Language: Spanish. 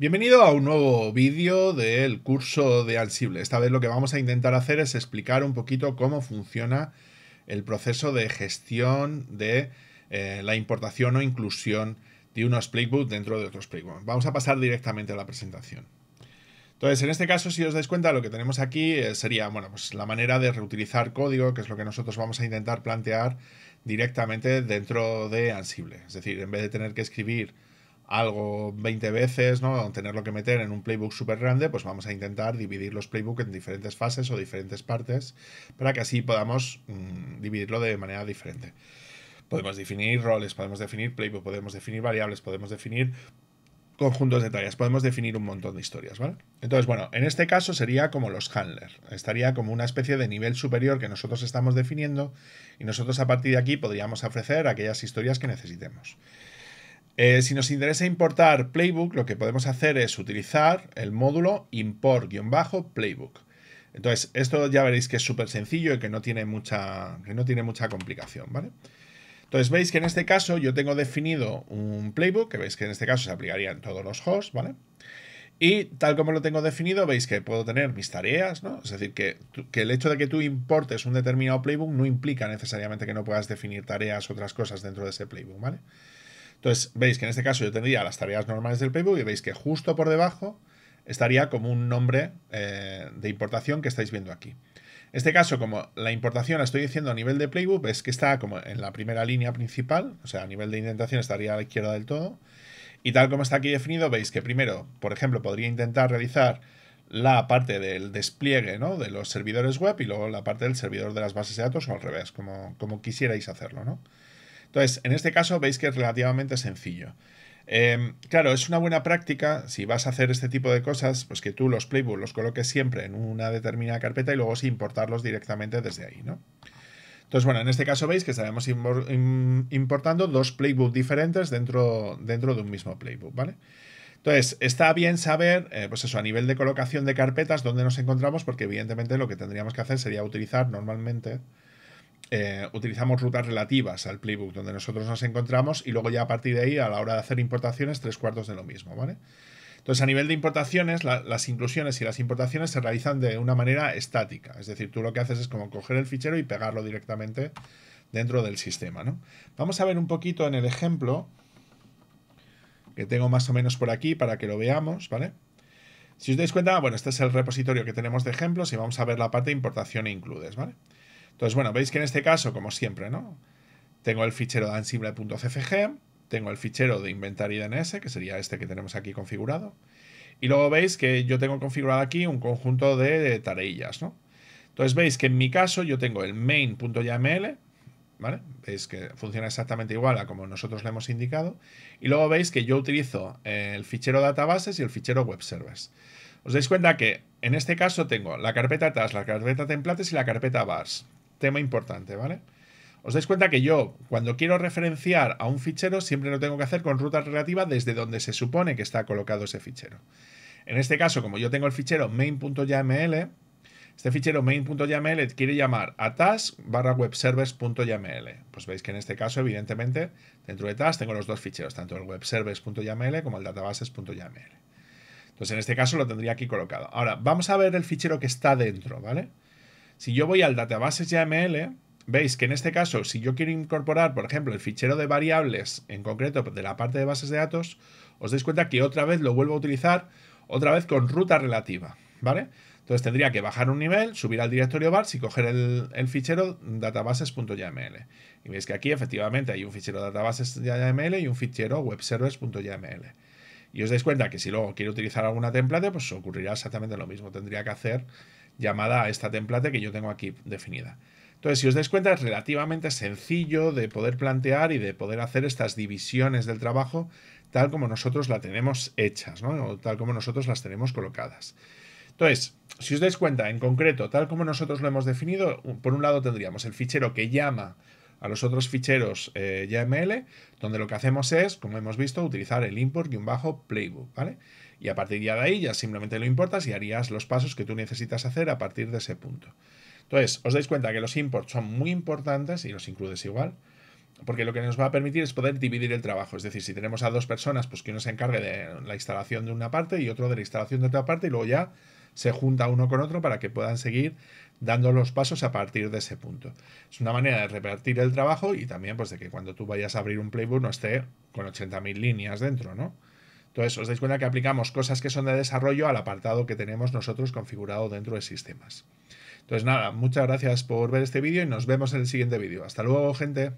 Bienvenido a un nuevo vídeo del curso de Ansible. Esta vez lo que vamos a intentar hacer es explicar un poquito cómo funciona el proceso de gestión de eh, la importación o inclusión de unos playbook dentro de otros playbooks. Vamos a pasar directamente a la presentación. Entonces, en este caso, si os dais cuenta, lo que tenemos aquí eh, sería, bueno, pues la manera de reutilizar código, que es lo que nosotros vamos a intentar plantear directamente dentro de Ansible. Es decir, en vez de tener que escribir algo 20 veces, ¿no? Tenerlo que meter en un playbook súper grande, pues vamos a intentar dividir los playbooks en diferentes fases o diferentes partes para que así podamos mm, dividirlo de manera diferente. Podemos definir roles, podemos definir playbooks, podemos definir variables, podemos definir conjuntos de tareas, podemos definir un montón de historias, ¿vale? Entonces, bueno, en este caso sería como los handler, estaría como una especie de nivel superior que nosotros estamos definiendo y nosotros a partir de aquí podríamos ofrecer aquellas historias que necesitemos. Eh, si nos interesa importar Playbook, lo que podemos hacer es utilizar el módulo import-playbook. Entonces, esto ya veréis que es súper sencillo y que no, tiene mucha, que no tiene mucha complicación, ¿vale? Entonces, veis que en este caso yo tengo definido un playbook, que veis que en este caso se aplicaría en todos los hosts, ¿vale? Y tal como lo tengo definido, veis que puedo tener mis tareas, ¿no? Es decir, que, el hecho de que tú importes un determinado playbook no implica necesariamente que no puedas definir tareas, otras cosas dentro de ese playbook, ¿vale? vale entonces, veis que en este caso yo tendría las tareas normales del playbook y veis que justo por debajo estaría como un nombre eh, de importación que estáis viendo aquí. En este caso, como la importación la estoy diciendo a nivel de playbook, es que está como en la primera línea principal, o sea, a nivel de indentación estaría a la izquierda del todo. Y tal como está aquí definido, veis que primero, por ejemplo, podría intentar realizar la parte del despliegue ¿no? de los servidores web y luego la parte del servidor de las bases de datos o al revés, como, como quisierais hacerlo, ¿no? Entonces, en este caso veis que es relativamente sencillo. Em, claro, es una buena práctica si vas a hacer este tipo de cosas, pues que tú los playbooks los coloques siempre en una determinada carpeta y luego importarlos directamente desde ahí, ¿no? Entonces, bueno, en este caso veis que estaremos importando dos playbooks diferentes dentro, dentro de un mismo playbook, ¿vale? Entonces, está bien saber, eh, pues eso, a nivel de colocación de carpetas, dónde nos encontramos, porque evidentemente lo que tendríamos que hacer sería utilizar normalmente eh, utilizamos rutas relativas al playbook donde nosotros nos encontramos y luego ya a partir de ahí, a la hora de hacer importaciones, tres cuartos de lo mismo, ¿vale? Entonces, a nivel de importaciones, las inclusiones y las importaciones se realizan de una manera estática. Es decir, tú lo que haces es como coger el fichero y pegarlo directamente dentro del sistema, ¿no? Vamos a ver un poquito en el ejemplo que tengo más o menos por aquí para que lo veamos, ¿vale? Si os dais cuenta, bueno, este es el repositorio que tenemos de ejemplos y vamos a ver la parte de importación e includes, ¿vale? vale entonces, bueno, veis que en este caso, como siempre, ¿no? Tengo el fichero de ansible.cfg, tengo el fichero de inventario DNS, que sería este que tenemos aquí configurado. Y luego veis que yo tengo configurado aquí un conjunto de tareas, ¿no? Entonces veis que en mi caso yo tengo el main.yml, ¿vale? Veis que funciona exactamente igual a como nosotros le hemos indicado. Y luego veis que yo utilizo el fichero databases y el fichero web servers. Os dais cuenta que en este caso tengo la carpeta TAS, la carpeta templates y la carpeta vars tema importante, ¿vale? Os dais cuenta que yo, cuando quiero referenciar a un fichero, siempre lo tengo que hacer con ruta relativa desde donde se supone que está colocado ese fichero. En este caso, como yo tengo el fichero main.yml, este fichero main.yml quiere llamar a task barra Pues veis que en este caso, evidentemente, dentro de task tengo los dos ficheros, tanto el webservers.yml como el databases.yml. Entonces, en este caso lo tendría aquí colocado. Ahora, vamos a ver el fichero que está dentro, ¿vale? vale si yo voy al databases veis que en este caso, si yo quiero incorporar, por ejemplo, el fichero de variables, en concreto de la parte de bases de datos, os dais cuenta que otra vez lo vuelvo a utilizar, otra vez con ruta relativa, ¿vale? Entonces tendría que bajar un nivel, subir al directorio vars y coger el, fichero Databases.yml. Y veis que aquí efectivamente hay un fichero databases.yaml y un fichero webservers.yaml. Y os dais cuenta que si luego quiero utilizar alguna template, pues ocurrirá exactamente lo mismo. Tendría que hacer llamada a esta template que yo tengo aquí definida. Entonces, si os dais cuenta, es relativamente sencillo de poder plantear y de poder hacer estas divisiones del trabajo tal como nosotros la tenemos hechas, ¿no? o tal como nosotros las tenemos colocadas. Entonces, si os dais cuenta, en concreto, tal como nosotros lo hemos definido, por un lado tendríamos el fichero que llama a los otros ficheros YML, eh, YAML, donde lo que hacemos es, como hemos visto, utilizar el import y un bajo playbook, ¿vale? Y a partir de ahí ya simplemente lo importas y harías los pasos que tú necesitas hacer a partir de ese punto. Entonces, os dais cuenta que los imports son muy importantes y los includes igual, porque lo que nos va a permitir es poder dividir el trabajo. Es decir, si tenemos a dos personas, pues que uno se encargue de la instalación de una parte y otro de la instalación de otra parte y luego ya se junta uno con otro para que puedan seguir dando los pasos a partir de ese punto. Es una manera de repartir el trabajo y también pues de que cuando tú vayas a abrir un playbook no esté con 80.000 líneas dentro, ¿no? Entonces os dais cuenta que aplicamos cosas que son de desarrollo al apartado que tenemos nosotros configurado dentro de sistemas. Entonces nada, muchas gracias por ver este vídeo y nos vemos en el siguiente vídeo. Hasta luego, gente.